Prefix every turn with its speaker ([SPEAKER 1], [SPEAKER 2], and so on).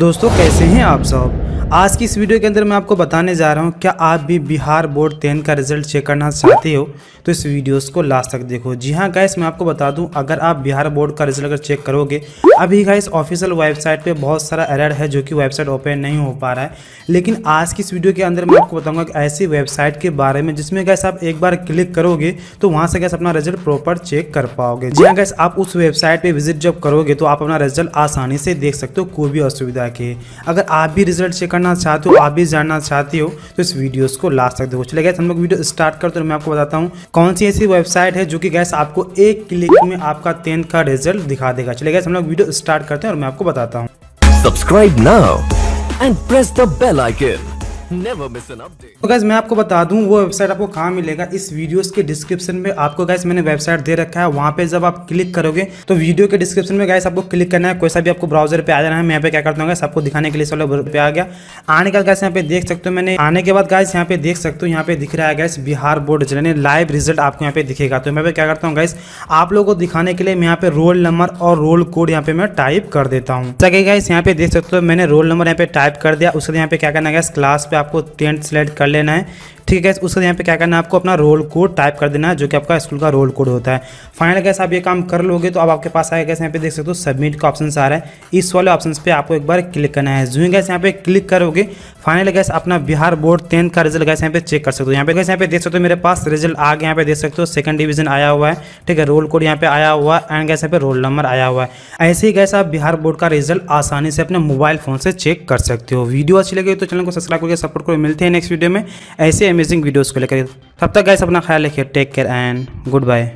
[SPEAKER 1] दोस्तों कैसे हैं आप सब आज की इस वीडियो के अंदर मैं आपको बताने जा रहा हूं क्या आप भी बिहार बोर्ड टेन का रिजल्ट चेक करना चाहते हो तो इस वीडियोस को लास्ट तक देखो जी हाँ गैस मैं आपको बता दूं अगर आप बिहार बोर्ड का रिजल्ट अगर चेक करोगे अभी गाइस ऑफिशियल वेबसाइट पे बहुत सारा एरर है जो कि वेबसाइट ओपन नहीं हो पा रहा है लेकिन आज की इस वीडियो के अंदर मैं आपको बताऊंगा कि ऐसी वेबसाइट के बारे में जिसमें गैस आप एक बार क्लिक करोगे तो वहाँ से गैस अपना रिजल्ट प्रॉपर चेक कर पाओगे जी हाँ गैस आप उस वेबसाइट पर विजिट जब करोगे तो आप अपना रिजल्ट आसानी से देख सकते हो कोई भी असुविधा के अगर आप भी रिजल्ट चेक करना चाहते हो आप भी जानना चाहते हो तो इस वीडियो को ला सकते हो चले गए हम लोग वीडियो स्टार्ट करते हैं मैं आपको बताता हूँ कौन सी ऐसी वेबसाइट है जो कि गैस आपको एक क्लिक में आपका टेंथ का रिजल्ट दिखा देगा चले गए हम लोग वीडियो स्टार्ट करते हैं और मैं आपको बताता हूँ subscribe now and press the bell icon तो गैस मैं आपको बता दूं वो वेबसाइट आपको कहाँ मिलेगा इस वीडियोस के डिस्क्रिप्शन में आपको गैस मैंने वेबसाइट दे रखा है वहाँ पे जब आप क्लिक करोगे तो वीडियो के डिस्क्रिप्शन में गैस आपको क्लिक करना है कोई सा भी आपको ब्राउजर पे आ जाना है मैं यहाँ पे क्या करता हूँ गैस आपको दिखाने के लिए सोलह पे आ गया आने का गैस यहाँ पे देख सकते हो मैंने आने के बाद गैस यहाँ पे देख सकते हो यहाँ पे दिख रहा है गैस बिहार बोर्ड जिन्हें लाइव रिजल्ट आपको यहाँ पे दिखेगा तो मैं क्या करता हूँ गैस आप लोगों को दिखाने के लिए मैं यहाँ पे रोल नंबर और रोल कोड यहाँ पे मैं टाइप कर देता हूँ गैस यहाँ पे देख सकते हो मैंने रोल नंबर यहाँ पे टाइप कर दिया उसके यहाँ पे क्या करना है गैस क्लास पे आपको टेंट सेलेक्ट कर लेना है ठीक है गैस उसके यहाँ पे क्या करना है आपको अपना रोल कोड टाइप कर देना है जो कि आपका स्कूल का रोल कोड होता है फाइनल गैस आप ये काम कर लोगे तो अब आपके पास आएगा गैस यहाँ पे देख सकते हो सबमिट का ऑप्शन आ रहा है इस वाले ऑप्शन पर आपको एक बार क्लिक करना है जूं गैस यहाँ पे क्लिक करोगे फाइनल गैस अपना बिहार बोर्ड टेंथ का रिजल्ट गैस यहाँ पे चेक कर सकते हो यहाँ पे गैस यहाँ पे देख सकते हो मेरे पास रिजल्ट आ गया यहाँ पे देख सकते हो सेकंड डिवीजन आया हुआ है ठीक है रोल कोड यहाँ पे आया हुआ है एंड गैस यहाँ पे रोल नंबर आया हुआ है ऐसे ही गैस आप बिहार बोर्ड का रिजल्ट आसानी से अपने मोबाइल फोन से चेक कर सकते हो वीडियो अच्छी लगी तो चैनल को सब्सक्राइब करके सपोर्ट करो मिलते हैं नेक्स्ट वीडियो में ऐसे अमेजिंग वीडियोज़ को लेकर तब तक गैस अपना ख्याल रखिए take care and good bye